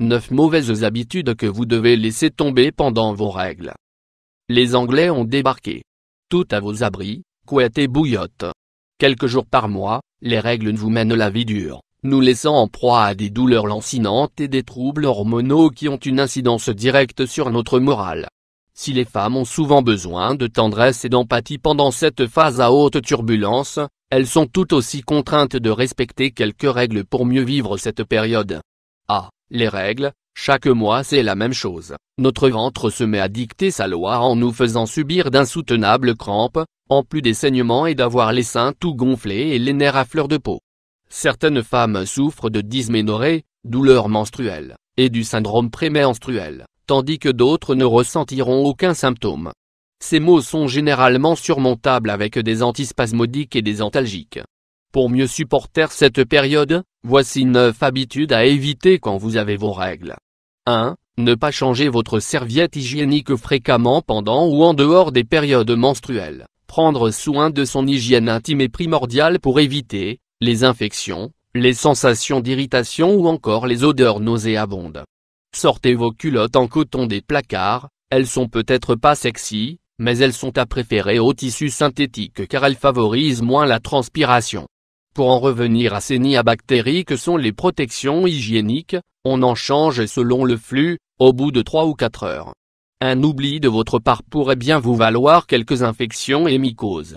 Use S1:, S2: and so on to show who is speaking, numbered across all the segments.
S1: 9 mauvaises habitudes que vous devez laisser tomber pendant vos règles. Les Anglais ont débarqué. Tout à vos abris, couettes et bouillottes. Quelques jours par mois, les règles vous mènent la vie dure, nous laissant en proie à des douleurs lancinantes et des troubles hormonaux qui ont une incidence directe sur notre morale. Si les femmes ont souvent besoin de tendresse et d'empathie pendant cette phase à haute turbulence, elles sont tout aussi contraintes de respecter quelques règles pour mieux vivre cette période. Les règles, chaque mois c'est la même chose. Notre ventre se met à dicter sa loi en nous faisant subir d'insoutenables crampes, en plus des saignements et d'avoir les seins tout gonflés et les nerfs à fleur de peau. Certaines femmes souffrent de dysménorrhée, douleurs menstruelles, et du syndrome prémenstruel, tandis que d'autres ne ressentiront aucun symptôme. Ces maux sont généralement surmontables avec des antispasmodiques et des antalgiques. Pour mieux supporter cette période, Voici 9 habitudes à éviter quand vous avez vos règles. 1. Ne pas changer votre serviette hygiénique fréquemment pendant ou en dehors des périodes menstruelles. Prendre soin de son hygiène intime est primordial pour éviter les infections, les sensations d'irritation ou encore les odeurs nauséabondes. Sortez vos culottes en coton des placards, elles sont peut-être pas sexy, mais elles sont à préférer au tissu synthétique car elles favorisent moins la transpiration. Pour en revenir à ces nids à bactéries que sont les protections hygiéniques, on en change selon le flux, au bout de 3 ou 4 heures. Un oubli de votre part pourrait bien vous valoir quelques infections et mycoses.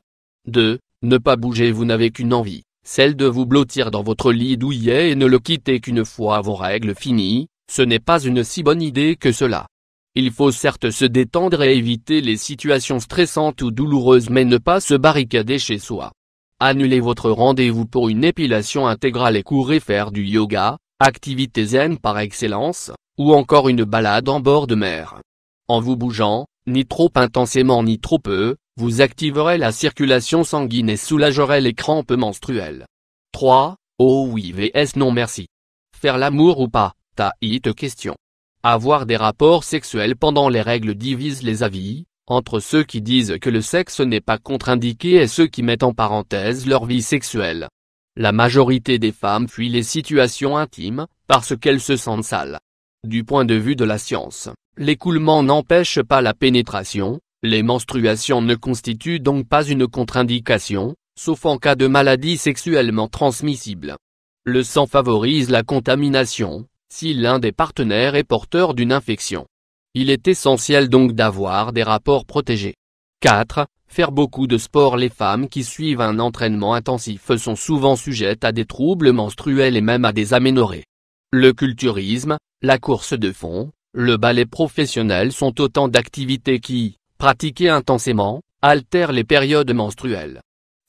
S1: 2. Ne pas bouger vous n'avez qu'une envie, celle de vous blottir dans votre lit douillet et ne le quitter qu'une fois vos règles finies, ce n'est pas une si bonne idée que cela. Il faut certes se détendre et éviter les situations stressantes ou douloureuses mais ne pas se barricader chez soi. Annulez votre rendez-vous pour une épilation intégrale et courez faire du yoga, activité zen par excellence, ou encore une balade en bord de mer. En vous bougeant, ni trop intensément ni trop peu, vous activerez la circulation sanguine et soulagerez les crampes menstruelles. 3. Oh oui vs non merci. Faire l'amour ou pas, taïte question. Avoir des rapports sexuels pendant les règles divise les avis, entre ceux qui disent que le sexe n'est pas contre-indiqué et ceux qui mettent en parenthèse leur vie sexuelle. La majorité des femmes fuient les situations intimes, parce qu'elles se sentent sales. Du point de vue de la science, l'écoulement n'empêche pas la pénétration, les menstruations ne constituent donc pas une contre-indication, sauf en cas de maladie sexuellement transmissible. Le sang favorise la contamination, si l'un des partenaires est porteur d'une infection. Il est essentiel donc d'avoir des rapports protégés. 4. Faire beaucoup de sport Les femmes qui suivent un entraînement intensif sont souvent sujettes à des troubles menstruels et même à des aménorrhées. Le culturisme, la course de fond, le ballet professionnel sont autant d'activités qui, pratiquées intensément, altèrent les périodes menstruelles.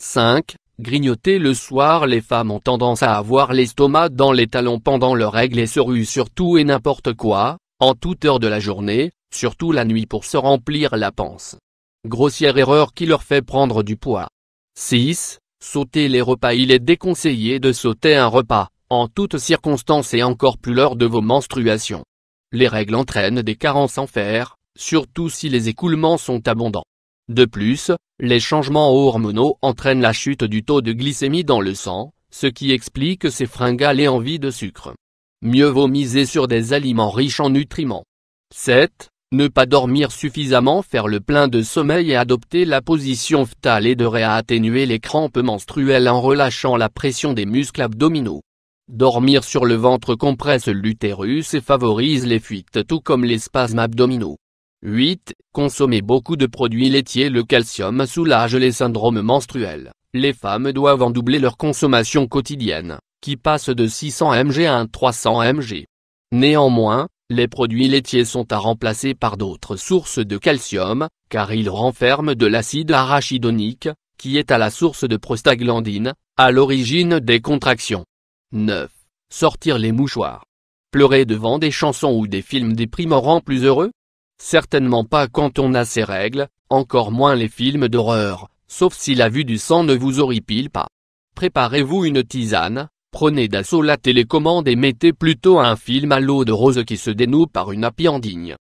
S1: 5. Grignoter le soir Les femmes ont tendance à avoir l'estomac dans les talons pendant leurs règles et se ruent sur tout et n'importe quoi, en toute heure de la journée, surtout la nuit pour se remplir la panse. Grossière erreur qui leur fait prendre du poids. 6. Sauter les repas Il est déconseillé de sauter un repas, en toutes circonstances et encore plus lors de vos menstruations. Les règles entraînent des carences en fer, surtout si les écoulements sont abondants. De plus, les changements hormonaux entraînent la chute du taux de glycémie dans le sang, ce qui explique ces fringales et envie de sucre. Mieux vaut miser sur des aliments riches en nutriments. 7. Ne pas dormir suffisamment, faire le plein de sommeil et adopter la position phtale aiderait à atténuer les crampes menstruelles en relâchant la pression des muscles abdominaux. Dormir sur le ventre compresse l'utérus et favorise les fuites tout comme les spasmes abdominaux. 8. Consommer beaucoup de produits laitiers Le calcium soulage les syndromes menstruels. Les femmes doivent en doubler leur consommation quotidienne qui passe de 600 mg à 300 mg. Néanmoins, les produits laitiers sont à remplacer par d'autres sources de calcium, car ils renferment de l'acide arachidonique, qui est à la source de prostaglandine, à l'origine des contractions. 9. Sortir les mouchoirs. Pleurer devant des chansons ou des films déprimants rend plus heureux Certainement pas quand on a ces règles, encore moins les films d'horreur, sauf si la vue du sang ne vous horripile pas. Préparez-vous une tisane, Prenez d'assaut la télécommande et mettez plutôt un film à l'eau de rose qui se dénoue par une digne.